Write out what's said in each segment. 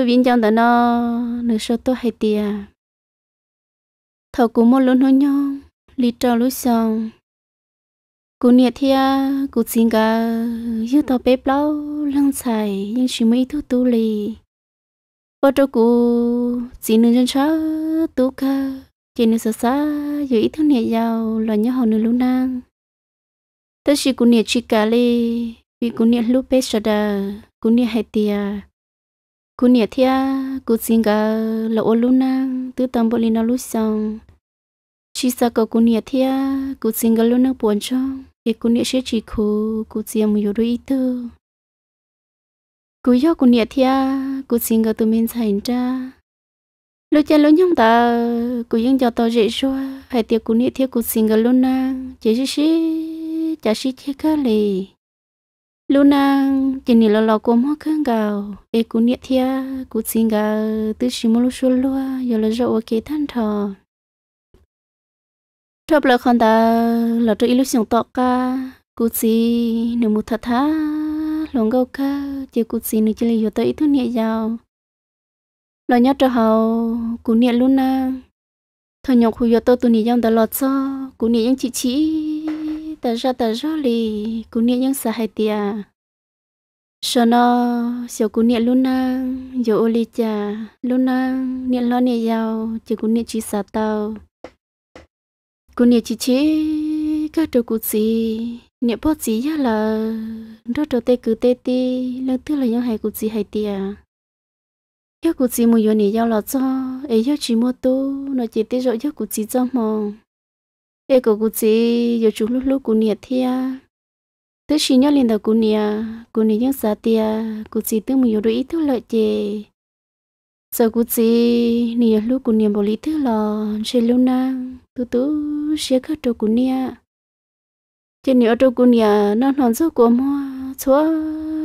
tôi vinh chồng đó nó nửa số tôi hay tiề thầu cũng một luôn hôn nhau lì trò lối xong cú nhiệt thia cú xin cả như tàu bếp lâu lăng xài nhưng chỉ mấy thứ tu lì bao trâu cú chỉ nửa chân chó tu ca chỉ nửa sợ xa dù ít thứ nhiệt giàu là nhớ họ nửa luôn nang tất chỉ cú nhiệt chỉ cả lì vì cú nhiệt lúc bếp sợ đà cú nhiệt hay tiề cú nhẹ thia cú xin gà lỗ luôn na tứ tâm bồ linh nó lúc xong chỉ sa có cú nhẹ thia cú xin gà luôn na buồn cho thì cú nhẹ sẽ chỉ khổ cú chiêm một đôi ít tư cú yêu cú nhẹ thia cú xin gà tụi mình thành ra lúc cha lúc nhung ta cú yên cho tao dễ cho hay tiệc cú nhẹ thia cú xin gà luôn na chỉ chỉ chỉ chỉ chỉ khác lì Luna chỉ là lo cô mất khăn gạo, e cú nhiệt thia, cú xin gạo, từ chỉ mua lúc xuân lúa, giờ là rau ok than thò. Thập là con ta là tôi lúc xuống tọt ca, cú chỉ nếu một thật thà, lòng gạo ca, chỉ cú chỉ nếu chỉ là giờ tới thứ nhẹ nhiệt giàu. Lo nhớ cho hậu, cú nhiệt Luna, thôi nhọc khu giờ tôi tụi nhiệt giàu đã lọt cho, cú nhiệt giàu chị chỉ tờ ra tờ ra lì cú nịa những sa hai tia cho nó sầu cú nịa luôn na giờ ô li cha luôn na nịa lo nịa giàu chỉ cú nịa chỉ sa tao cú nịa chỉ chỉ các đồ cú gì nịa bao gì ya là đó đồ tê cứ tê ti lần thứ là những hai cú gì hai tia yêu cú gì mua yo nia giàu là cho ấy yêu chỉ mua tu nó chỉ tê rồi yêu cú gì cho mong thế cô cũng chỉ giờ chúng lúc lúc cô nhiệt thia à? thứ chỉ nhớ liền đầu cô nia à. cô nia những giá tia cô chỉ tớ mình đôi ý thứ lợi chê giờ cô chỉ nia lúc cô nia bỏ lý thứ lò sẽ luôn na tớ tớ sẽ khát đồ cô nia trên nữa đồ cô nia à, nó nón gió của mò số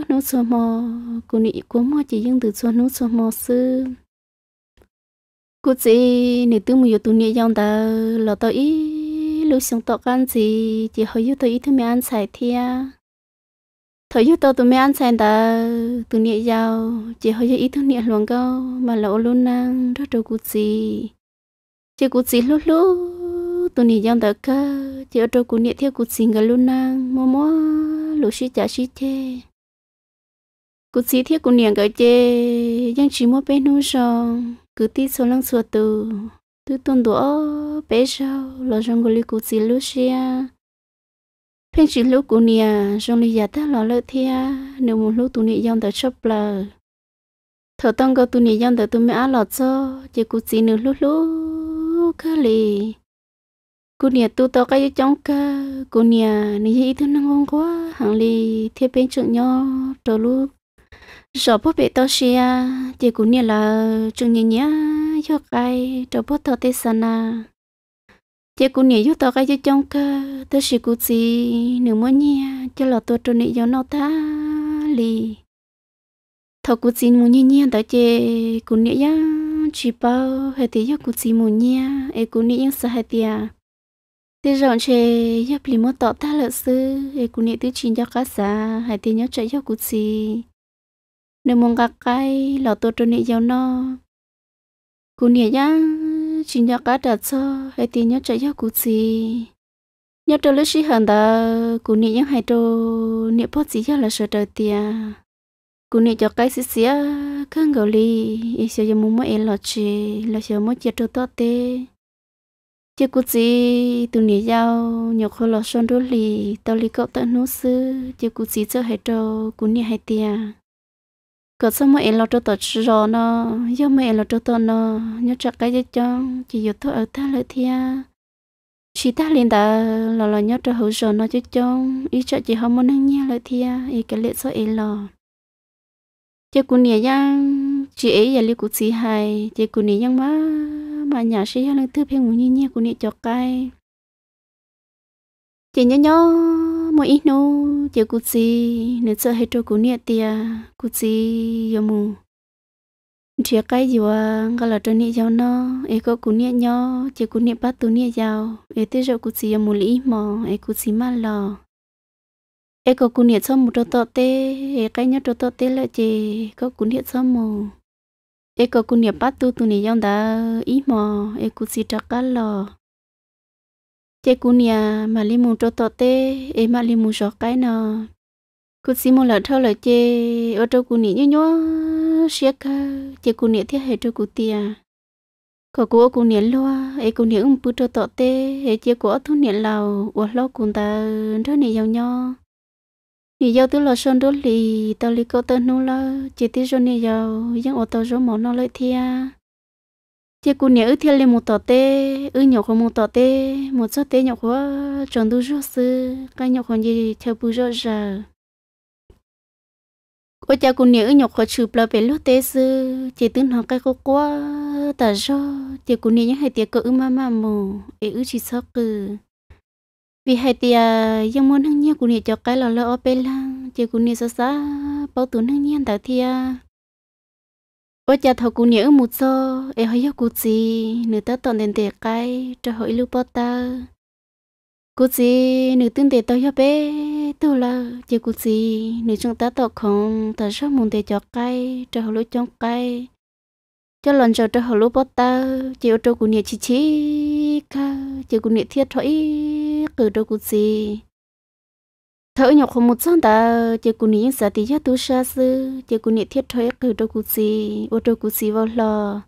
nó chúa mò cô nia của mò chỉ riêng từ số nó chúa mò sư cô chỉ nia tớ mình yêu tụ nia dòng ta lò tao ý lúc xuống tọt gan gì chỉ hơi yêu tôi ít thôi mẹ ăn xài thia thời yêu tôi tụi mẹ ăn xài đã tụi nhẹ giàu chỉ hơi yêu ít thôi nhẹ luồng câu mà lỗ luôn năng rất đồ cụt gì chỉ cụt gì lúc lúc tụi nhẹ giàu đã cơ chỉ ở đồ cụt nhẹ theo cụt gì cả luôn năng mò mò lỗ xí chả xí chê cụt gì theo cụt nhẹ cái chê nhưng chỉ mua bên nuôi rồi cứ tí số lăng số từ tư tuần đồ bé sao lo trong cái lúc chỉ lúc xia phèn chỉ lúc của nia trong lúc giờ ta lo lỡ thia nếu một lúc tu nia dòng tới chớp lờ thở tăng cơ tu nia dòng tới tu mẹ ăn lọt cho chỉ cú chỉ nửa lúc lúc khá lì cú nia tụi tao cái chống cơ cú nia nia ý thứ năng ngon quá hàng lì thiết bên trường nhau trâu lúc sợ bố bé tao xia chị cú nia là trường nhẹ nhàng cho cái cho bút thọ tê sân à chị cũng nhớ giúp cái cho trong cơ tớ chỉ cũng gì nếu muốn nhia cho lọ tôi trôn nị cho nó ta lì thọ cũng gì muốn nhia nhia tao chơi, cũng nhớ nhá chỉ bao hay thì giúp cũng gì muốn nhia ấy cũng nhớ sợ hay thì à thế rồi chị giúp lì muốn tao ta lợi sư ấy cũng nhớ tứ chín cho cá sa hay thì nhớ chạy giúp cũng gì nếu muốn gặp cái lọ tôi trôn nị cho nó cú nhẹ nhá chỉ nhớ cá đợt cho hay tiền nhớ chạy nhớ cú gì nhớ cho lúc xí hẳn ta cú nhẹ nhá hay đồ nhớ bớt gì cho là sợ đời tiền cú nhẹ cho cái xí xí không gọi li sợ giờ muốn mua em lọt chị là sợ muốn chết cho tốt tê chứ cú gì tụi nhẹ nhau nhớ khô lọt son đốt li tao li cậu tận nốt sư chứ cú gì cho hay cho cú nhẹ hay tiền có sao mà em lo cho tôi chứ rồi nó do mà em lo cho tôi nó nhớ chắc cái gì cho chỉ dù tôi ở ta lại thia à. chỉ ta liền ta lo lo nhớ cho hữu rồi nó chứ chong ý cho chị không muốn nghe nhia lại thia à, ý cái lệ số em lo chị cô nè yang chị ấy giờ liu cô chị hai chị cô nè yang má mà nhà sĩ yang lần thứ phiên ngủ như nhia cô nè cho cay chị nhớ nhớ mỗi ít chỉ ino je kutsi ne hết he to kunia e tia kutsi yomu chỉ cái gì à ngà là trên nhau nó ấy có cú nhẹ nhau chỉ cú nhẹ bắt tu nhẹ giàu ấy tới rồi cú chỉ mù lý mò ấy cú chỉ mà lò ấy có cú nhẹ xong một trâu tọt tê ấy cái nhau trâu tọt tê là chỉ có cú nhẹ xong mù ấy có cú nhẹ bắt tu tu nhẹ giàu đã ý mò ấy cú chỉ chắc cả lò chế cú nhà mà li mù cho tọt tê em mà li mù gió cái nọ cứ xí một lợt thôi lợt chế ở chỗ cú nhỉ nhớ nhớ xiết cả chế cú nhỉ thiết hệ chỗ cú tia có cú ở cú nhỉ loa ấy cú nhỉ ông bự cho tọt tê ấy chế cú ở thôn nhỉ lào ở lo cú ta rất nhỉ giàu nhau nhỉ giàu tức là son đốt lì tao lì câu tơ nô la chế tí rồi nhỉ giàu nhưng ở tao rồi mỏ nó lợi thia chị cô nhớ ư thiên lên một tờ tê ư nhỏ không một tờ tê một số tê nhỏ khó tròn đủ số sư cái nhỏ còn gì theo bù rốt giờ cô cha cô nhớ ư nhỏ khó chụp là về lúc tê sư chị tướng nó cái cô quá tờ rô chị cô nhớ những hai tiệc cỡ ư mà mà mù ấy ư chỉ sợ cừ vì hai tiệc yang muốn hăng nhau cô nhớ cho cái lò lò ở bên lang chị cô nhớ sợ sợ bao tốn hăng nhau tại thiệt ôi cha thầu cú nhớ một số em hỏi yêu cú gì nữ ta toàn đèn tiệc cái cho hỏi lưu bó ta cú gì nữ tin tiệc tao yêu bé tu là chứ cú gì nữ chúng ta tao không ta rất muốn để cho cái cho hỏi lưu trong cái cho lần cho cho hỏi lưu bó ta chỉ tô cú nhớ chỉ chỉ cả chỉ cú nhớ thiết thoại cử cho cú gì thở nhọc không một sáng ta chỉ cú ní sa tí cho tú sa sư chỉ cú ní thiết thuế cử đâu cú gì ô đâu cú gì vào lò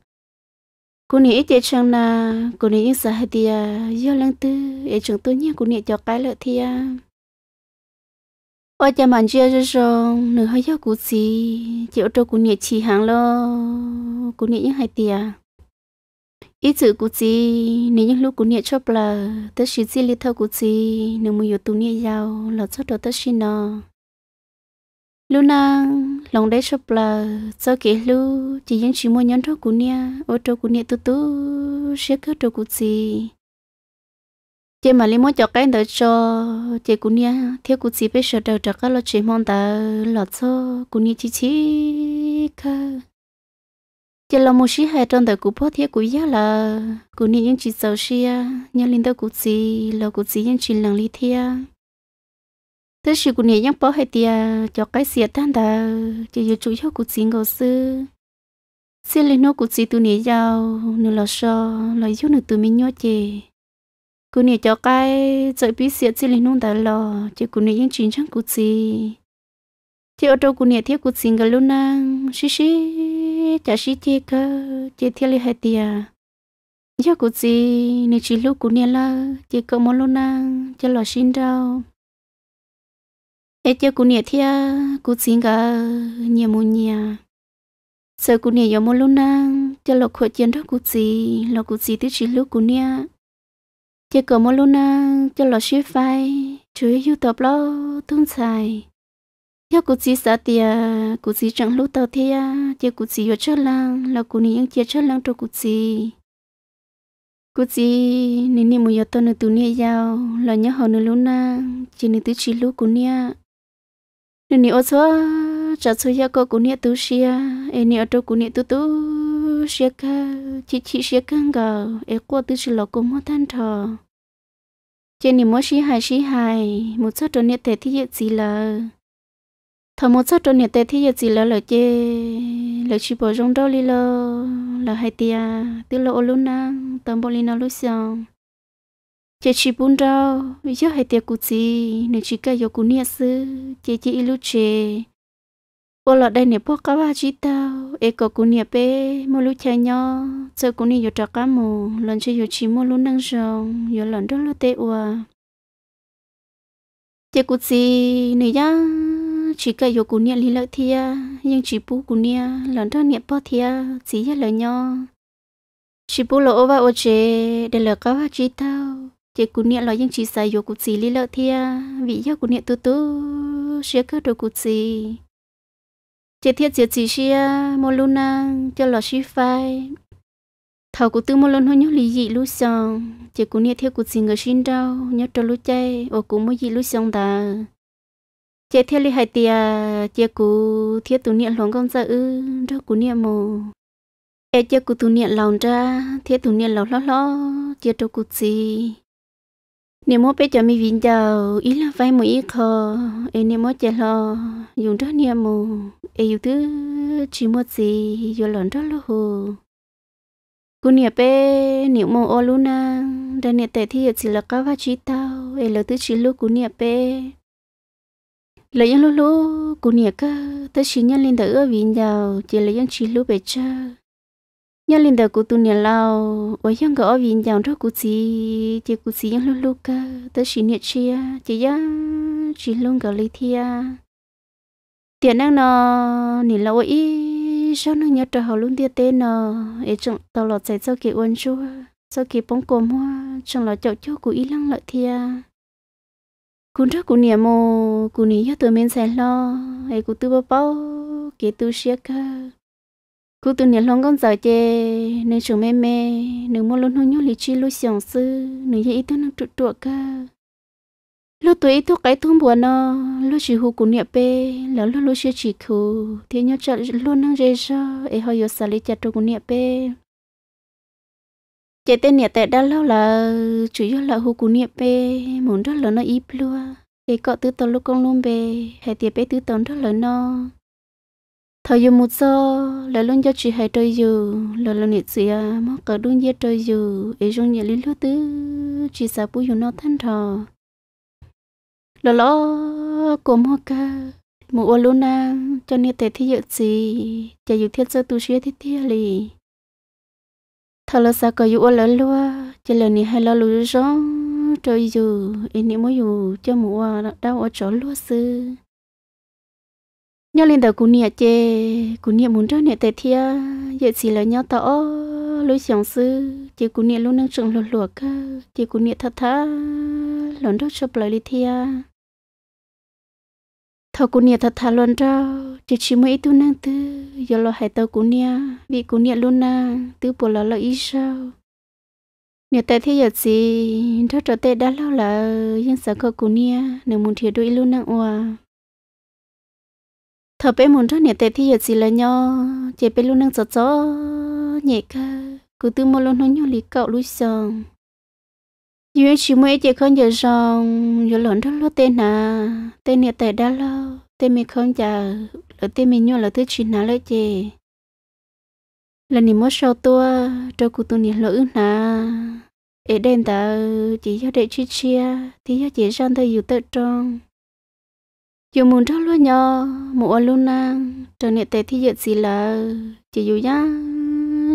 cú ní chỉ chẳng na cú ní sa hay thì à do lăng tư để chẳng tôi nhá cú ní cho cái lợi thì à ô cha mình chưa cho xong nửa hơi cho cú gì chỉ ô đâu cú ní chỉ hàng lo cú ní hay thì à ít chữ cú chi nếu những lúc cú nhẹ chớp là tất chỉ chỉ lý thâu cú chi nếu mà yếu tu nhẹ giàu là chớp đó tất chỉ nó lúc nào lòng đấy chớp là cho kể lúc chỉ những chỉ muốn nhẫn thâu cú nhẹ ô tô cú nhẹ tu tu sẽ có trâu cú chi chỉ mà lấy mua cho cái đó cho chị cú nhẹ theo cú chi bây giờ đâu trả các lo chị mong ta là cho cú nhẹ chỉ chỉ khờ giờ là một xí hai trong đời cụ bớt thiết cụ giá là cụ nên những chị giàu xia nhân linh đâu cụ gì là cụ gì những chị lần lý thia thế sự cụ nên những bớt hai tia à, cho cái xia tan đà chỉ giờ chủ yếu cụ gì ngô sư xia linh nô cụ gì tu nè giàu nửa là so là yêu nửa từ mình nhớ chị cụ nên cho cái dạy bí xia xia linh nô đã lo chỉ cụ nên những chị chẳng cụ gì thì ở tô của nhà thiết của xin cái luôn nang, xí xí chả xí thiệt cơ chỉ thiết li hai tia giờ của chị nên chỉ lúc của nhà là chỉ có món luôn nang cho lo xin đâu ê cho của nhà thiết của xin cái nhà mua nhà sợ của nhà giờ món luôn nang cho lo khỏe chân đó của chị lo của chị tới chỉ lúc của nhà chỉ có món luôn nang cho lo xí phai chú ý yêu tập lo thun xài theo cụ chỉ sợ thì cụ chỉ chẳng lúc tàu thế à chỉ cụ chỉ vừa chơi lăng là cụ này chỉ chơi lăng cho cụ chỉ cụ chỉ nên nên một giờ tôi nữa tụi nè giàu là nhớ họ nữa luôn na chỉ nên tứ chỉ lúc cụ nè nên nè ô số trả số giờ cô cụ nè tứ xia em nè ở chỗ cụ nè tứ tứ xia cả chỉ chỉ xia cả gạo em qua tứ chỉ là cụ mất thanh thọ chỉ nên mỗi xí hai xí hai, một số chỗ nè thể thì gì là thầm một chút trộn hiện tại thì chỉ là lời chê lời chỉ bỏ rong đâu đi lơ là hai tia à, tức là ôn na tầm bò lina lúc xong chê chỉ bún rau vì chứ hai tia à cụ gì nếu chỉ cái yêu cụ nia sư chê chê ilu chê bỏ lọ đây nè bỏ cá ba chỉ tao e có cụ nia bé mua lúc chơi nhau chơi cụ nia yêu trò cá mù lần chơi yêu chỉ mua luôn năng rong yêu lần đó là tê ua chê cụ gì này nhá chỉ cái yêu cún nia lý lợi thia nhưng chỉ bú cún nia lần đó nia bỏ thia chỉ nhớ lời nhau chỉ bú lỗ và ô chế để lỡ cáo hát chỉ tao chỉ cún nia lo nhưng chỉ sai yêu cún chỉ lý lợi thia vị yêu cún nia tu tu sẽ cơ đồ cún chỉ chỉ thiết chỉ chỉ xia mô lu năng cho lo xí phai thầu cú tư mô lu nhớ lý dị lu xong chỉ cún nia theo cún chỉ người xin đau nhớ cho lu chay ô cún mô dị lu xong ta chế thiết lý hai tia chế cú thiết tu niệm lòng công sở đó cú niệm mồ chế chế cú tu niệm lòng ra thiết tu niệm lòng lo lo chế cho cú gì niệm mô bé cho mi vinh giàu ý là vai mũi khờ ấy niệm mô chế lo dùng đó niệm mồ ấy dùng thứ chỉ một gì dùng lòng đó lo hồ cú niệm bé niệm mồ ô luôn na đang niệm tệ thì chỉ là các vách chỉ tao ấy là thứ chỉ lúc cú niệm bé lấy những lúc lúc cô nhẹ cơ tới chỉ nhân lên thở vì nhau chỉ lấy những chỉ lúc bề cha nhân lên thở cô tu nhẹ lao ở những gõ vì nhau đó cô chỉ chỉ cô chỉ những lúc lúc cơ tới chỉ nhẹ chia chỉ ya chỉ luôn gạo lấy thia tiền năng nó nhìn lâu ý sao nó nhớ trở hậu luôn tia tên nó ấy chẳng tao lọt chạy sau kỳ uốn chua sau kỳ bóng cồm hoa chẳng là chậu chua của ý lăng lợi thia cún rất cún niệm mô cún niệm cho tụi mình sẽ lo ai cũng tự bao bao kể tự xiết cơ cũng tụi niệm lòng con giờ chê nên chúng mê mê nên mua luôn hôn nhau lịch chi luôn xiong sư nên dễ ít thứ năng trụ trụ cơ lúc tụi ít thuốc cái thun buồn nó lúc chỉ hú cún niệm bê lỡ lúc lúc chỉ chỉ khù thế nhau chợ luôn năng dễ cho ai hơi yếu xả lý chặt trụ cún niệm bê chế tên nhà tệ đã lâu là chủ yếu là hú cú niệm về muốn rất là nó ít luôn để cọ tứ tàu lúc con luôn về hay tiệp bé tứ tàu rất là nó thời giờ một giờ là luôn cho chị hay chơi dù là lần nhiệt gì à mất cỡ đun dê chơi dù ấy trong nhà lý lúc tứ chị sao bùi nó thanh thò là lo cố mua ca mua luôn na cho nên tệ thì dự gì chạy dự thiết sơ tu sửa thiết thiết lì thà là sao cái u lỡ lúa chỉ là ní hay là lúa gió trời dù anh em mới dù cho mùa đau ở chỗ lúa sư nhớ lên đầu cún nhẹ chê cún nhẹ muốn cho nhẹ tệ thia vậy chỉ là nhớ tỏ lối sáng sư chỉ cún nhẹ luôn năng trường lột luộc chỉ cún nhẹ thật thà lớn rất cho lời đi thia thà cũng nhẹ thật thà luôn đâu chỉ chỉ mấy tu năng tư giờ lo hai tàu cú nia vì cú nia luôn na tư bộ lo lo ít sao nhà tại thế giờ gì đó trở tệ đã lâu là yên sợ cơ cú nia nếu muốn thiệt đôi luôn năng oà thở bé muốn cho nhà tại thế giờ gì là nhau chỉ bé luôn năng sợ chó nhẹ ca cứ tư mua luôn nói nhau lý cậu lui xong dưới chỉ mấy chỉ không giờ sòng giờ lớn rất lo tên à tên nhà tệ đã lâu tên mình không chờ lỡ tiên mình nhua lỡ thứ chín ná lỡ chê lần này mất sau tua cho cụ tụi này lỡ ná ế đen ta chỉ cho đệ chi chia thì cho chỉ sang thời dù tự trong dù muốn cho luôn nhờ mùa luôn nang trở nệ tệ thì dệt gì là chỉ dù nhá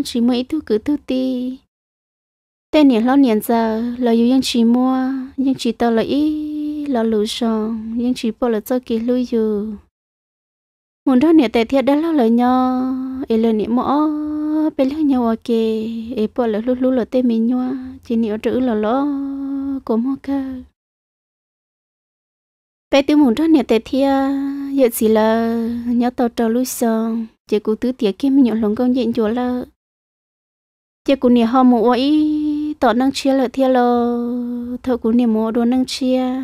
chỉ ít thứ cứ thứ ti tên nhỉ lo niệm giờ là dù ยัง chỉ mua nhưng chỉ tao là ý là lũ sòng nhưng chỉ bỏ là cho kỳ lưu dù muốn ra nè tệ thiệt đã lâu lời nhau ấy lời nè mỏ bé lắc nhau ok ấy bỏ lỡ lú lú lỡ tê mình nhau chỉ nè trữ lỡ lỡ cố mua cơ bé tiêu muốn ra nè tệ thiệt giờ chỉ là nhớ tàu trâu lú xong chỉ cố tứ tiệt kia mình nhọn lòng công diện chỗ là chỉ cố nè họ mua ấy tỏ năng chia lỡ thiệt lỡ thợ cố nè mua đồ năng chia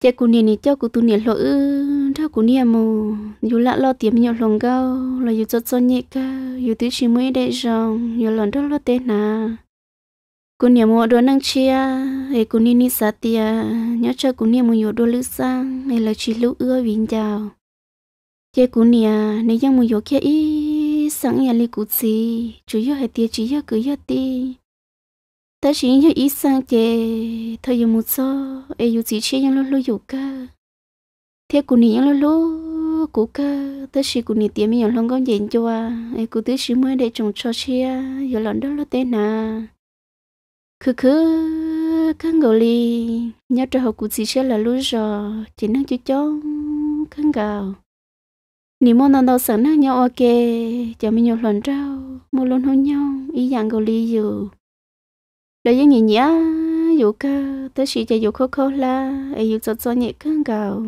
chỉ cố nè nè cho cố tu nè lỡ sao cũng niệm mù dù lạ lo tiệm nhậu lòng gâu, là dù cho cho nhẹ ca dù tí chỉ mới để rong dù lần đó lo tên nà cũng niệm mù đồ năng chia hay e cũng niệm ni sát tia nhớ cho cũng niệm mù dù đồ lữ sang hay là chỉ lũ ưa vinh chào chế cũng niệm nếu giang mù dù kia ý sáng nhà li cụ gì chủ yếu hay tia chỉ yếu cứ yếu ti ta chỉ yếu ý sang chế thôi dù một cho, ai dù chỉ chia nhau lo lo dù ca thế cô nị lo lo cô cơ tới khi cô nị tiệm mình lòng con dành cho à cô tới khi mới để trồng cho chi à giờ lòng đó lo thế à cứ cứ các người đi nhớ cho họ cô chỉ sẽ là lối rồi chỉ năng chú chó các gạo nếu mà nó đâu sẵn nhau ok cho mình nhiều lần rau một lần hôn nhau ý dạng gọi đi dù lời những gì nhá dù ca tới khi chạy dù khó khó la ai dù cho cho nhẹ các gạo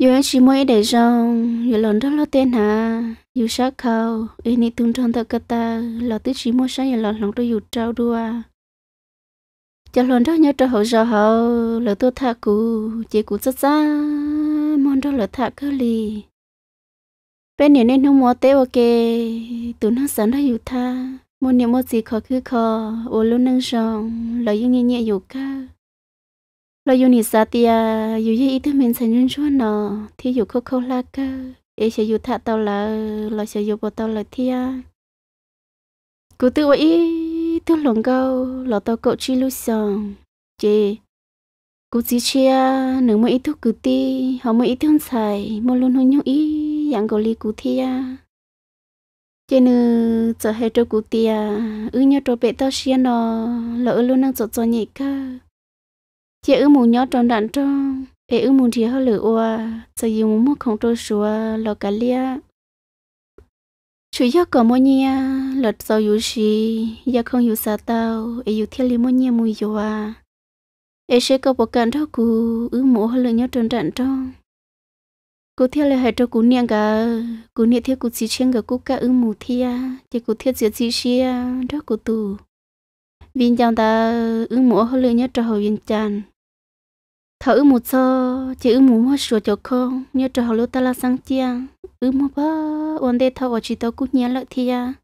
yêu anh chỉ mỗi để rong yêu lần đó là tên hà yêu sát khâu yêu ni tung trong ta ta là tứ chỉ mỗi sáng yêu lòn lòng tôi yêu trao đua cho lần đó nhớ trở hậu giờ hậu là tôi thà cú chỉ cú rất xa mòn đó là thà cơ lì bên này nên không mua tế ok tụi nó sẵn đó yêu tha mòn niệm mua gì khó cứ khó ô luôn nâng rong lo yêu nhẹ nhẹ yêu ca lo yu ni sa tia yu ye itu men san yun chuan no thi yu ko ko la ka e se yu tha tao la lo sẽ yu bo tao la thia cú tự ý tự lòng câu lo tao cậu chi lu song chê cú chỉ chia nửa mà ít thuốc cú ti họ mỗi ít thương xài mỗi luôn hôn nhau ý dạng gọi li cú thia chê nửa giờ hết trâu cú tia ư nhau trâu bé tao xia nó lo ư luôn năng chọn chọn nhị cơ chị ư mù nhớ tròn đạn cho ê ư mù thì hơi lửa ua giờ yêu mù mất không trôi xua lò cả lia chủ yếu có mua nhia lật sau yêu gì giờ không yêu sao tao ê yêu thiên lý mua nhia mùi yếu à ê sẽ có bộ cản đó cú ư mù hơi lửa nhớ tròn đạn cho cú thiên là hệ cho cú niệm cả cú niệm thiên cú chỉ chen cả cú cả ư mù thia chỉ cú thiết chỉ chỉ xia đó cú tu vì chàng ta ưng mù hơi lửa nhớ tròn hồi viên chàng thở ư một giờ chỉ ư muốn mua sữa cho con nhớ trời hồ lô ta là sang chia ư mua bơ ổn đề ở chỉ tao cũng nhớ lợi thia à.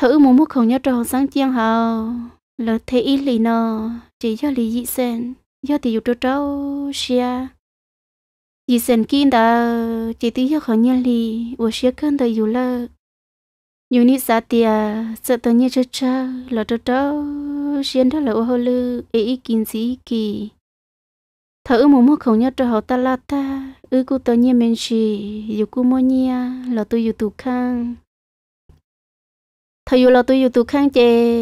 thở ư muốn mua không nhớ trời hồ sang chia hào lợi thế ý lì nọ chỉ do lì dị sen do thì dụ trâu trâu xia dị sen kinh đã chỉ tí do khỏi nhớ lì ủa xia cơn đời dụ lợ nhiều nít xa tia sợ tớ nhớ trâu trâu lợ trâu trâu xia đó là ô hồ lư ý kinh dị kỳ thở ư mù không nhớ cho họ ta la ta ư cô tớ nhiên mình chỉ dù cô mua nhia là tôi dù tụ khang thở dù là tôi dù tụ khang chè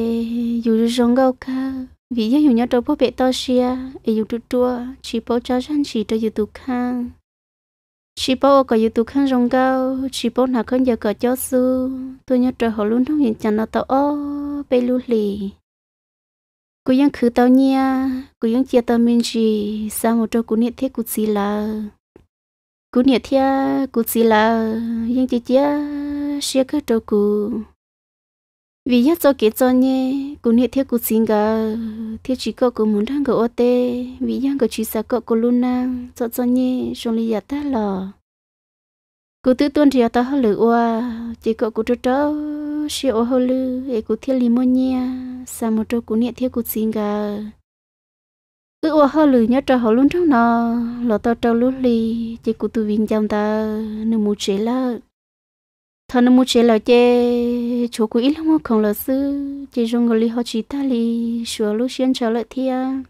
dù rong gâu ca vì giờ dù nhớ cho bố bé to xia ấy dù trụ tua chỉ bố cho chân chỉ cho dù tụ khang chỉ bố có dù tụ khang rong gâu chỉ bố nào không giờ có cho su tôi nhớ cho họ luôn không hiện chân nó tao ô bê lưu lì cô yên khứ tao nha cô yên chia tao mình gì sao một chỗ cú nhiệt thế cú xì là cú nhiệt thế cú xì là yên chia chia sẽ khứ trâu cú vì nhất cho kế cho nhé cú nhiệt thế cú xì ngờ thế chỉ có cú muốn thằng cậu ô tê vì yên cậu chỉ sao cậu cú luôn năng cho cho nhé xong lý giả ta là cú tư tuân thì ta hơi lửa oa chỉ có cú trớ trớ xí ô hơi để cú cứ thiết limon nha sao một trâu cú nhẹ thiết cú xin gà cứ oa hơi lử nhớ trâu hơi luôn trong nó lọ tao trâu lú lì chỉ cú tự vinh trong ta nó mu chế là thà nó mu chế là chế chỗ cú ít lắm không là sư chỉ dùng người li họ chỉ ta li sửa lúc xuyên trở lại thiên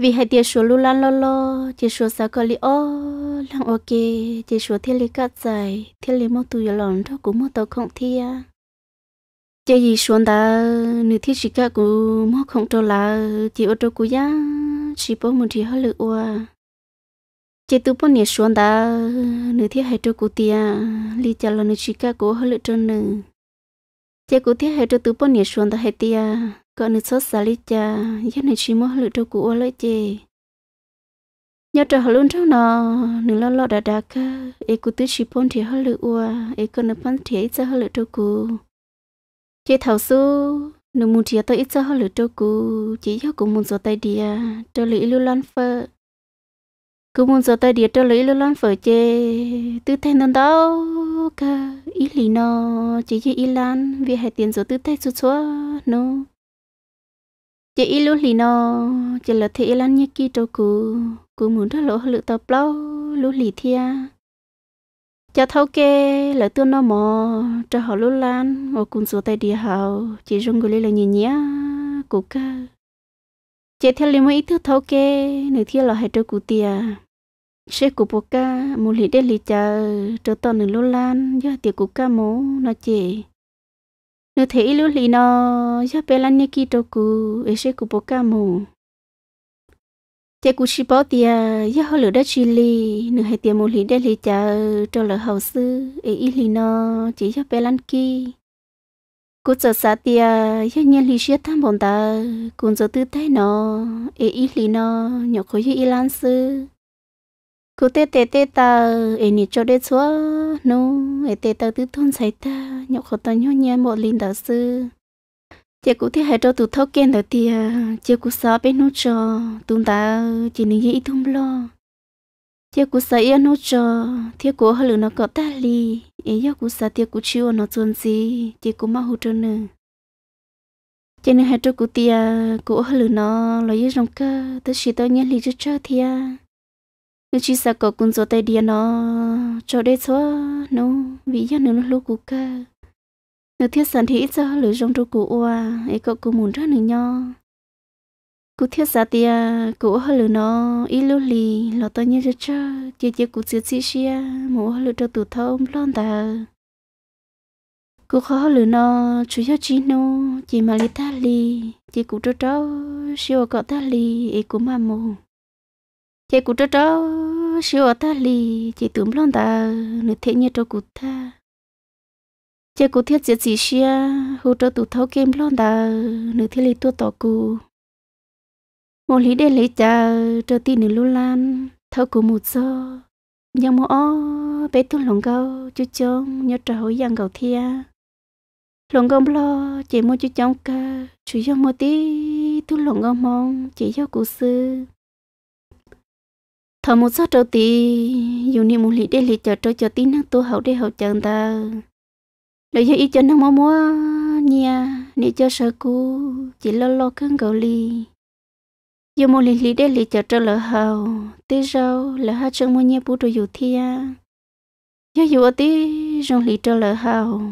vì hai tia số lu la lo lo chỉ số sao có li ô lăng ok chỉ số thiên lý cắt dài thiên lý mau tụi lòn đó cũng mau tàu không thia chỉ gì xuống đã nữ thiết chỉ cả cú mau không trâu là chỉ ô tô cú ya chỉ bố một chỉ hơi lựa ua chỉ tụi bố nhà xuống đã nữ thiết hai trâu cú tia li chả là nữ chỉ cả cú hơi lựa trâu nữ chỉ cú thiết hai trâu tụi bố nhà xuống đã hai tia có nước sốt xà lì chà giờ này chỉ muốn lựa trâu cũ ở lại chè trò trở luôn trong nò, nửa lo lọ đã đã cả ấy cụ tứ chỉ phun thì hơi lựa ua ấy còn nửa phun thì ít ra hơi lựa trâu cũ chế thảo su nửa muốn thì tôi ít ra hơi lựa trâu cũ chỉ cho cũng muốn gió tay đi à trâu lì lưu lan phơ cứ muốn gió tay đi à, trâu lì lưu lan phơ chè tứ thay nâng đâu cả ít lì nò chỉ cho ít lan vì hai tiền gió tứ thay chút xóa nô chị ít lúc lì nó chị là thị lan như kia trâu cú cú muốn đó lỗ lự tập lâu lúc lì thia cho thâu kê là tôi nó mò cho họ lúc lan ngồi cùng số tay địa hậu chị rung người lên nhìn nhá cú ca chị theo liền mấy ít thứ thâu kê nửa thia là hai trâu cú tia sẽ cú bố ca một lì đế lì chờ cho tao nửa lúc lan do tiệc cú ca mố nó chị nếu thấy lưu lì nó ya bé lan nhé kia đâu cú ấy sẽ cú bố cá mù thế cú chỉ bảo tia ya họ lửa đã chỉ lì nửa hai tia mù lì để lì chờ cho lỡ hậu sư ấy ít lì nó chỉ ya bé lan kia cú chờ sát tia ya nhé lì sẽ thăm bọn ta cú giờ tư thế nó ấy ít lì nó nhỏ khối ya ít lan sư cú tê tê tê ta em nhị cho đến xóa nó em tê ta tứ thôn xảy ta nhậu khó ta nhau nhà một linh đạo sư chị cũng thấy hai trâu tụ thâu kén đó thì chị cũng sợ bên nút cho tụng ta chỉ nên dễ thum lo chị cũng sợ yên nút cho thiệt của hơi nó có ta li em yêu cũng sợ thiệt cũng chịu nó chuẩn gì chị cũng mà hụt cho nữa cho nên hai trâu cũng tia của hơi nó lo yên trong cơ tới khi tôi nhận lý cho chơi thì nếu chỉ sợ có cung số tay điện nó cho đây cho nó vì giá nó lúc cũ cơ nếu thiết sản thì ít sao lửa trong trụ cũ oa ấy có cụ muốn rất nữa nho cụ thiết giả tia cụ hơi lửa nó ít lưu lì lọ to như cho chơi chia chia cụ chia chia chia mổ hơi lửa cho tủ thông lon tờ cụ khó lửa nó chủ yếu chỉ nó chỉ mà lì ta lì chỉ cụ cho cháu siêu có ta lì ấy cũng mà mù chị cụ trớ trớ siêu ta lì chị tưởng lon ta nữ thế như trâu cụ ta chị cụ thiết chị gì xia hú trâu tụ thấu kim lon ta nữ thế lì tua tỏ cụ một lý đen lấy cha trâu ti nữ lu lan thấu cụ một số nhang ó bé tu lồng gấu chú chông nhớ trâu hối giang gầu thia lồng gấu lo chị mua chú chông ca chú giang mô tí tu lồng gấu mong chị giao cụ sư thọ một số trâu tí dù ni một lì đê lì chờ trâu chờ tí năng tu hậu đê hậu chẳng ta lời giờ ý chân năng mua mua nha ni cho sợ cu chỉ lo lo cưng gầu lì dù một lì lì đê lì chờ trâu lỡ hậu tê rau lỡ hai chân mua nha bú trâu dù thia giờ dù ở tí rong lì trâu lỡ hậu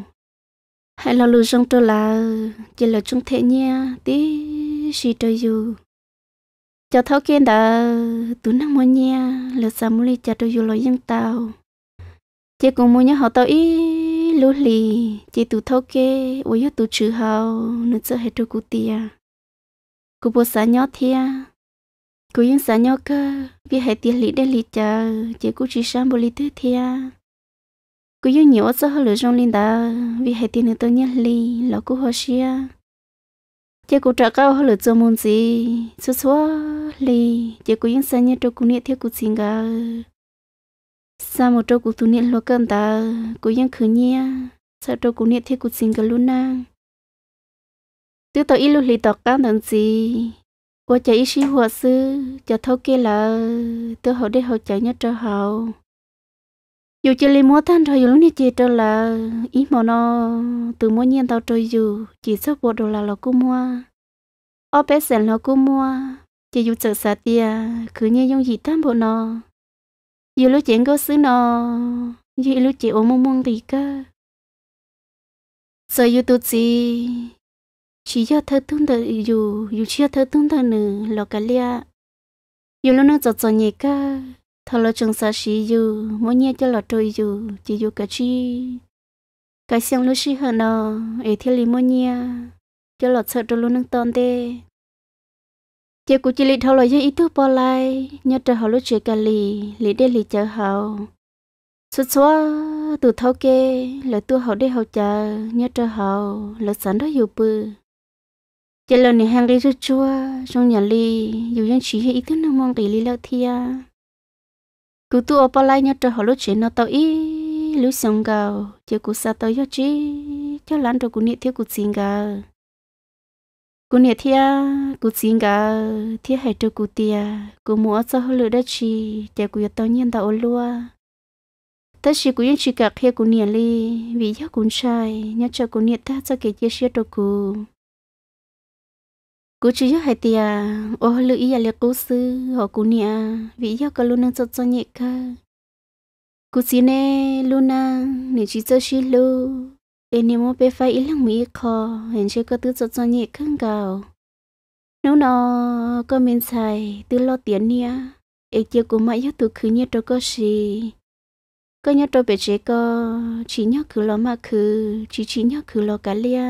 hay là lù rong trâu là chỉ là trung thế nha tí xì trâu dù cho thấu kia đã tụ năng mua nha lựa xa mua ly cho tôi dù lo dân tàu chị cũng mua nhớ họ tàu ý lú lì chị tụ thấu kia ôi yo tụ trừ hậu nó sợ hết tôi cụ tia cụ bố sa nhó thia cụ yên sa nhó cơ vì hệ tiền lì để lì chờ chị cụ chỉ sang bố lì thứ thia cụ yên nhiều sợ họ lựa trong linh đã vì hệ tiền này tôi nhớ lì lão cụ họ xia chị cũng trả cao hơn là cho môn gì số số li chị cũng yên sang nhớ cho cô niệm theo cô xin gà sao một trâu cô tu niệm lo cơm ta cô yên khứ nhia sao trâu cô niệm theo cô xin gà luôn nang tôi tao ít lúc lì tọt cao tận gì cô chạy ít xí hoa sư cho thâu kia là tôi hậu để hậu chạy nhớ cho hậu dù chỉ lấy mua thân thôi dù lúc này chỉ trở là ít mà nó từ mua nhiên tao trời dù chỉ sắp bộ đồ là nó cũng mua ở bé sẵn nó cũng mua chỉ dù chợ sợ tia cứ như dùng gì tham bộ nó dù lúc chị có xứ nó dù lúc chỉ ôm mông mông thì cơ sợ dù tụt chỉ chỉ cho thơ tung thơ dù dù chỉ cho thơ tung thơ nữa lọ cái lia dù lúc nó chọt chọt nhẹ cơ thà lo chừng sa xí dù muốn nhẹ cho lo trôi dù chỉ dù cái chi cái xong lúc xí hơn nó ấy thế li muốn nhẹ cho lo sợ cho luôn nâng tòn tê chỉ cũng chỉ li thâu lo những ít thứ bỏ lại nhớ cho họ lúc chơi cái li li để li chơi họ xuất xóa từ thâu kê là tu họ để họ chờ nhớ cho họ là sẵn đó dù bự chỉ là nè hàng đi rất chua trong nhà li dù những chỉ ít thứ nó mong tỷ li lâu thia cứ tu ở bao lai nhớ trời họ lúc chuyện nó tao ý lúc xong gạo chỉ cứ sao tao nhớ chứ cho lăn rồi cứ niệm theo cứ xin gạo cô nè theo cô xin cả theo hai cho cô tia cô mua cho hơi lửa đất chi để cô yết tao nhiên tao lúa tất chỉ cô yên chỉ cả khi cô nè li vì giác cô trai nhớ cho cô nè ta cho cái chia sẻ cho cô cú chỉ hay tia ô lữ ý là cú sư họ cú nia vì do có luôn cho cho nhẹ cơ cú chỉ nè luôn à nè chỉ cho xí lu em nè mua bé phải ít lắm mỹ khó hẹn sẽ có tư cho cho nhẹ khăng gạo nếu nó có mình xài tư lo tiền nia em chưa cú mãi do tụ khứ nhớ cho có gì có nhớ cho bé chế co, chỉ nhớ khứ lo mà khứ chỉ chỉ nhớ khứ lo cả lia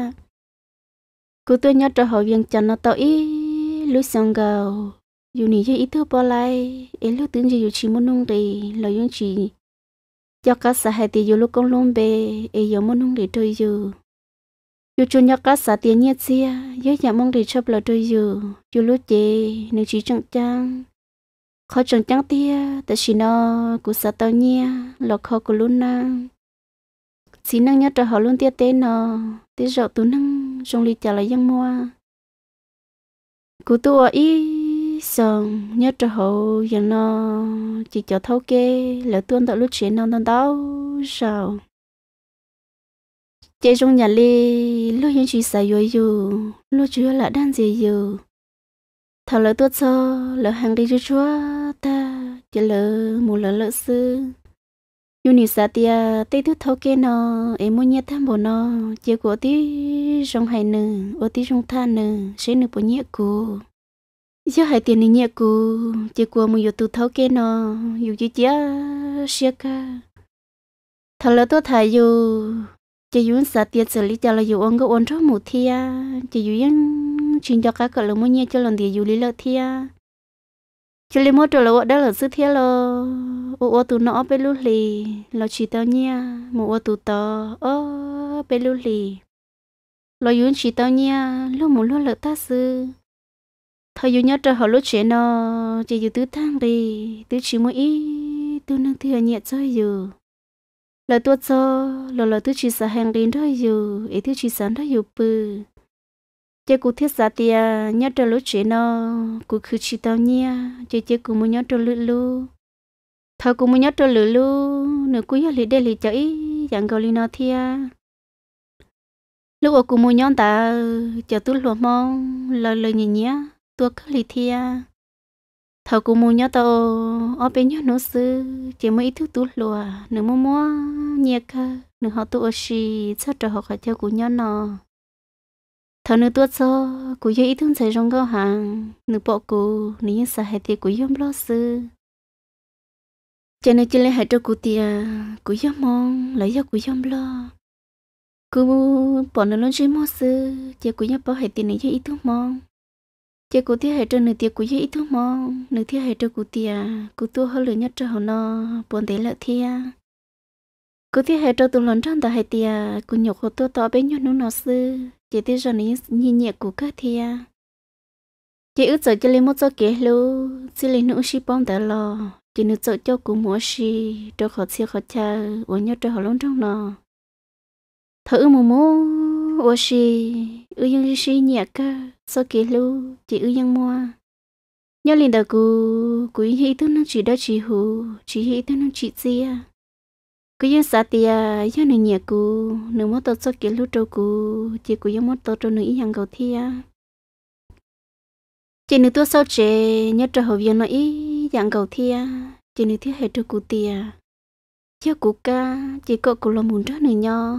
cứ tôi nhớ cho họ viên chân nó tao ý lúc sáng gạo, dù ní cho ý thứ bỏ lại ấy lúc tưởng chỉ dù chỉ muốn nung đi là dùng chỉ cho cá sa hay thì dù lúc con lông bề ấy e giờ muốn nung để tôi dù dù cho nhớ cá sa tiền nhiệt xia giờ giờ mong để chấp là tôi dù dù lúc chế nếu chỉ chẳng chăng khó chẳng chăng tia tại chỉ nó cũng sa tao nhia là khó của luôn năng chỉ năng nhớ cho họ luôn tia tên nó tia rộng tú năng xong rong li chả là giang mua cú tua ý sờn nhớ trở hậu giờ nó chỉ cho thấu kê lỡ tuôn tạo lúc chuyện non non đau sao chế trong nhà li lúc những chuyện xảy rồi dù lúc chưa là đang gì dù thở lỡ tuốt sơ lỡ hàng đi chúa ta chỉ lỡ một lỡ lỡ xưa ยูนิสาเตียเตทุทเกนอเอมุเนทันบนอเจกอติจงไหนึอติจงทานนึเชนึปเนกูยะไหเตียนเนกูเจกอมุยตุทเกนอยูจิเจเชกาทะละตัวทายูจะยุนสาเตียสลิจะละอยู่องก็อนทอมุเทียจะอยู่ยังชินจอกะกะละมุเนจะลนเดียยูลิเลเทีย chỉ lấy một trò là đó là sư thiết lo ô ô tụ nó bé lú lì lo chỉ tao nha một ô tụ to ô bé lú lì lo yun chỉ tao nha lo mù lo lợ ta sư thôi yun nhớ trò họ lúc chuyện nó chỉ yun tứ thang đi tứ chỉ mỗi ý tứ năng thừa nhẹ cho dù. lo tuột cho lo lo tứ chỉ sa hàng đi đó dù, ý tứ chỉ sáng đó dù bự chế cụ thiết giả thì nhớ trở lúc chế nó cụ cứ chỉ tao nha chế chế cụ muốn nhớ trở lự lù thợ cụ muốn nhớ trở lự lù nửa cuối lì đê lì chảy dạng gọi lì nó thia lúc ở cụ muốn nhớ ta chờ tôi lùa mong lời lời nhỉ nhỉ tôi cứ lì thia thợ cụ muốn nhớ tao ở bên nhớ nó sư chế ít thứ tôi lùa nửa mua mua nhẹ cơ nửa họ tôi ở xì sao trở họ khỏi cho cụ nhớ nó thở nữ tuốt cho cú yêu ý thương chạy rong gao hàng nữ bộ cú nữ yên sa hai thì cú yêu lo sư cho nên chỉ lấy hai cho cú tia cú yêu mong lấy cho cú yêu lo cú bỏ nữ luôn chơi mò sư chỉ cú yêu bỏ hai tiền nữ yêu ý thương mong chỉ cú tia hai cho nữ tia cú yêu ý thương mong nữ tia hai cho cú tia cú tua hơn lửa nhất cho họ nó buồn thế lợi thia cú tia hai cho tụi lớn trong ta hai tia cú nhục họ tua to bên nhau nó nó sư chị tí rồi ní nhìn nhẹ của các thia à. chị ước giờ chị lên một chỗ kế lu chị lên nữ sĩ bom tờ lo chị nữ chỗ cho cụ múa sĩ cho khó chia khó cha ở nhau cho họ luôn trong nọ thở mù mù ô sĩ ư yên sĩ nhẹ cơ số kế lu chị ư yên mua nhớ lên đầu cụ cụ hi tức nó chỉ đó chỉ hù chỉ hi tức nó chỉ gì à cứ yên sa tia yên nửa nhà cũ nửa mất tao cho kiến lúc trâu cũ chỉ cũ yên mất tao cho nửa yên cầu thia chỉ nửa tôi sau chế nhớ cho hậu viên nói yên cầu thia chỉ nửa thiết hệ trâu cũ tia chia cũ ca chỉ có cũ lo muốn cho nửa nho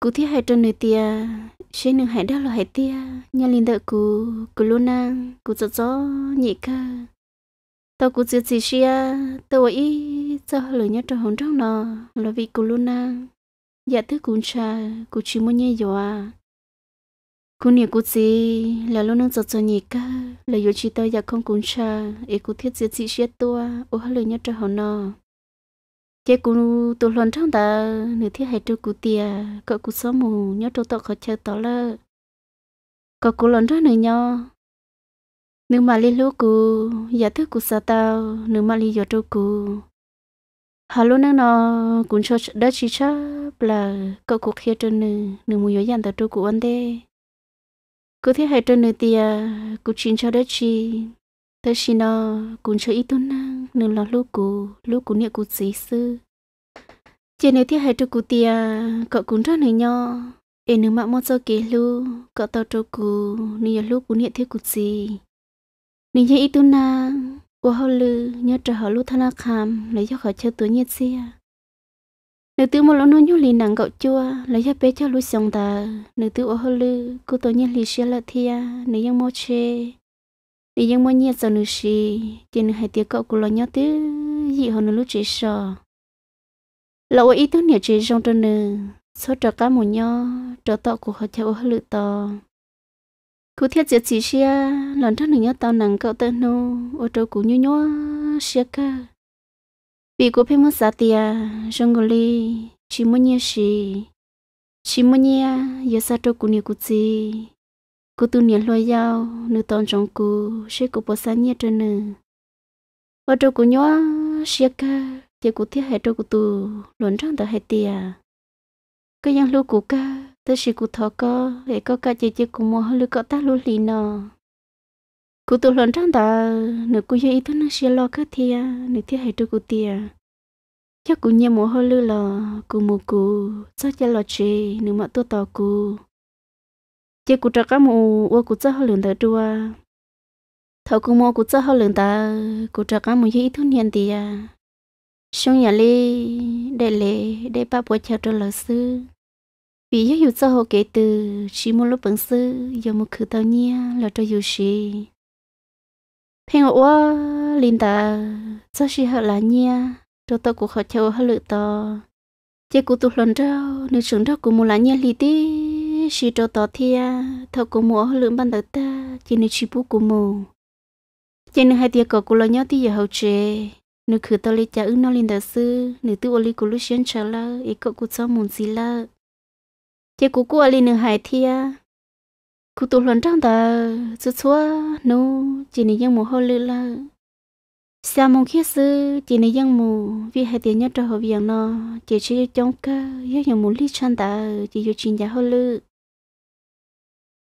cũ thiết hệ trâu nửa tia sẽ nửa hệ đó là hệ tia nhà linh đợi cũ cũ luôn năng cũ cho cho nhị ca tôi cũng chưa chỉ xia tôi ý cho lời nhớ cho hồng trong nọ là vì cô luôn na dạ thứ cũng cha cũng chỉ muốn nhớ rồi à cô nhiều cũng chỉ là luôn đang giật cho nhị ca là dù chỉ tôi dạ không cũng cha ấy cô thiết chỉ chỉ xia tôi ô lời nhớ cho hồng nọ chế dạ cô tôi luôn trong ta nửa thiết hai trâu cụ tia cậu cũng sớm mù nhớ trâu tôi khỏi chơi tỏ lơ cậu cũng luôn trong nửa nhau nếu mà lên lúc cú giả thức cú sao tao nếu mà đi giờ cú hà lúc nãy nó cũng cho đã chỉ cho là cậu cuộc kia trên nữ nữ mua dán tao trâu cú anh đây cứ thế hai trên nữ tia cú chín cho đã chỉ tớ chỉ nó cũng cho ít tuấn năng nữ lo lúc cú lúc cú niệm cú sĩ sư chỉ nếu thế hai trâu cú tia cậu cũng rất này nho em nữ mạng mong cho kế lú cậu tao trâu cú nữ giờ lúc cú niệm thế cú gì nên chơi ituna của họ lư nhớ trở họ lúc thân kham lấy cho họ chơi tuổi nhiệt xia à. nữ tử một lỗ nhu lì nặng gạo chua lấy cho bé cho lúc xong ta nữ tử ở họ lư cô tuổi nhiệt lì xia là thia à, nữ yang mô chê nữ yang mô nhiệt giờ nữ hai tiếng cậu của lo nhớ tứ gì họ nữ lúc chỉ sợ lỗ ý tưởng nhớ chỉ trong trơn nữ số trở cá mù nho trở tọ của họ chơi ở họ lư cú thiết chế chỉ xe lần trước nữa tao nặng cậu tên nô ô tô cú nhú nhú xe cơ vì cú phải mất xả tia trong người li chỉ muốn nhớ gì chỉ muốn nhớ giờ sao tôi cú nhiều cú gì cú tu nhiều loay dao nữ tao trong cú sẽ cú bỏ xa nhớ trên nữ ô tô cú nhú xe cơ thì cú thiết hệ tôi cú tu lần trước tao hệ tia cái yang lu cú cơ tớ chỉ cụ thọ có để có cả chị chị cũng mua lư có ta luôn lì nọ cụ tụ lần trong đó nửa cụ yêu ý tôi nó sẽ lo cái à, nửa thia hay tôi cụ tia chắc cụ nhớ mua hơi lư lò cụ mua cụ sao cho lò chơi, nửa mà tôi tò cụ chị cụ trắc mù ô cụ cho hơi lần tới đua thầu cụ mua cụ cho hơi lần ta cụ trắc mù yêu ý tôi nhận tia xong nhà lê để lệ để ba bố cha cho lò xưa vì yêu yêu cho họ kể từ chỉ muốn lúc bằng sự, giờ một khử tao nha là cho yêu gì thế ngộ quá linh ta cho gì họ là nha cho tao cũng họ theo họ lựa tao chỉ cũng tụt lần trao nếu chúng tao cũng muốn là nha lì tí chỉ cho tao thia tao cũng muốn họ lựa ban đầu ta chỉ nếu chỉ bút cũng muốn chỉ nếu hai tia cọ cũng là nhau thì giờ hậu chế nếu khử tao lấy cha ứng nó linh ta sư nếu tự ô lý cũng lúc xuyên trả lại, ý cọ cũng cho muốn gì là chị cú cua lên nửa hài thia cú tụ luận trong tờ chú chúa nô chị này dân mù hô lư la sao mong khi sư chị này dân mù vì hai tiền nhất cho họ việc nó chị chỉ chống cơ yêu nhiều mù lý chăn tờ chỉ yêu chuyện giả hô lư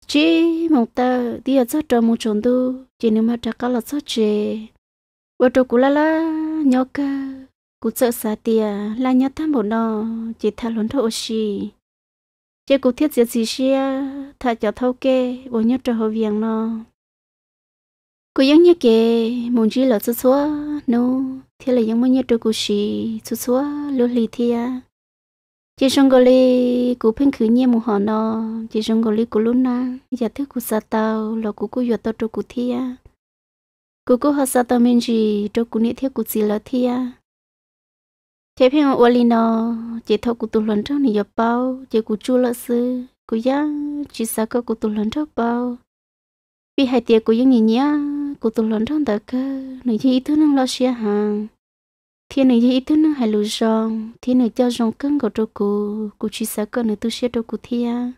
chị mong ta đi ở chỗ trò mù trốn tu chị nếu mà trả cả là chỗ chị vợ trò cú la la nhau cơ cú sợ xa tiền là nhau tham bộ nó chỉ thà luận thô xì chế cụ thiết diệt gì xia thà cho thâu kê bộ nhớ cho hồ viện nó cụ giống như kê muốn chỉ là chút xóa nô thế là giống muốn nhớ cho cụ xì chút xóa lô lì thia chỉ xong gọi lì cụ phên khử nhẹ một họ nó chỉ xong gọi lì cụ lúc na giờ dạ thứ cụ sa tàu là cụ cụ vừa tao cho cụ thia cụ cụ họ sa tàu mình chỉ cho cụ nhẹ thiết cụ gì là thia chế phim ở Wally nó chế thâu cụ tụ lần trước này giờ bao chế cụ chu lợn sư cụ giá chỉ sợ cơ cụ tụ lần trước bao vì hai tiệc cụ dân nhìn nhá cụ tụ lần trước đợt cơ này chỉ ý thứ năng lo xia hàng thiên này chỉ ít thứ năng hai lù rong thiên này cho rong cưng của trâu cụ cụ chỉ sợ cơ này tu xia trâu cụ thiên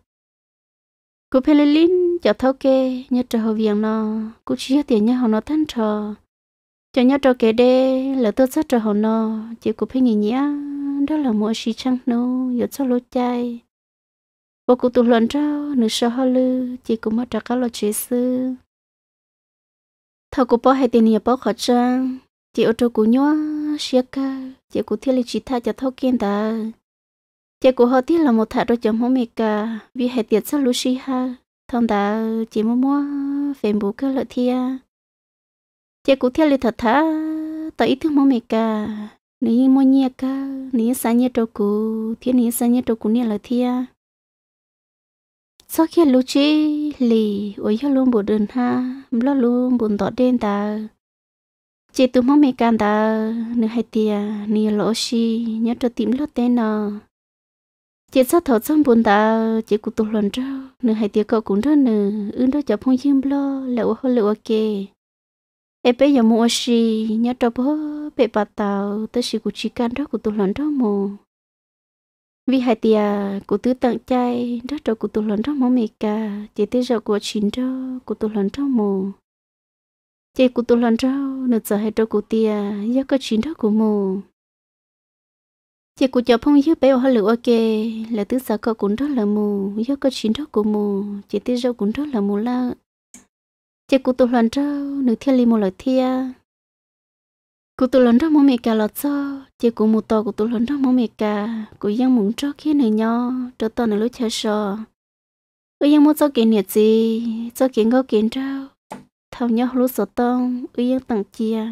cụ pelelin cho thâu kê nhớ trở hồ viện nó cụ chỉ tiền nhớ họ nó thân trò cho nhau trò kể đê là tôi rất trò hồn nò chỉ của phải nhỉ nhỉ đó là mỗi sĩ chăng nô giờ cho lối chay bố cụ tụ luận trao nữ sợ họ lư chỉ của mất trả các lo chế sư thầu của bố hay tiền nhà bố khó trang chỉ ô tô của nhua xia ca chỉ của thiên lịch chỉ tha cho thâu kiên ta chỉ của họ thiết là một thả đôi chấm hôm mẹ ca vì hai tiệt rất lối xi ha thằng ta chỉ mua mua phèn bù cơ lợi thia chị cũng theo lì thật thà tại ít thương mong mẹ cả nếu mua nhia cả nếu sáng nhia trâu cũ thiên nếu sáng nhia trâu cũ nhia là thiên sau khi lúc chi lì ôi cho luôn bộ đơn ha lo luôn buồn tỏ đen ta chị tụi mong mẹ can ta nếu hai tia nếu lỗ xì nhớ cho tìm lót tên nọ chị sao thọ xong buồn ta chị cũng tụi lần trâu nếu hai tia cậu cũng rất nè ưng đó cho phong chim lo lỡ hơi lỡ kê e bây giờ mua xì nhớ cho bố bé bà tàu tới xì của chị can đó của tôi lần đó mồ vi hai tia của tứ tặng chay đó cho của tôi lần đó mồ mẹ cả chị tới giờ của chín đó của tôi lần đó mồ chị của tôi lần đó nữa giờ hai cho của tia nhớ có chín đó của mồ chị của cháu phong nhớ bé ở lửa ok là tứ giờ có cũng đó là mồ nhớ có chín đó của mồ chị tới giờ cũng đó là mồ la chị cụ tụ lần trâu nữ thiên li một lời thia cụ tụ lần trâu mỗi mẹ cả lọt cho chị cụ mù to cụ tụ lần trâu mỗi mẹ cả cụ giang muốn cho khi nữ nho cho to nữ lúc chơi sò ư giang muốn cho kiến nhiệt gì cho kiến gấu kiến trâu thầu nhau lúc sổ tông ư giang tặng chia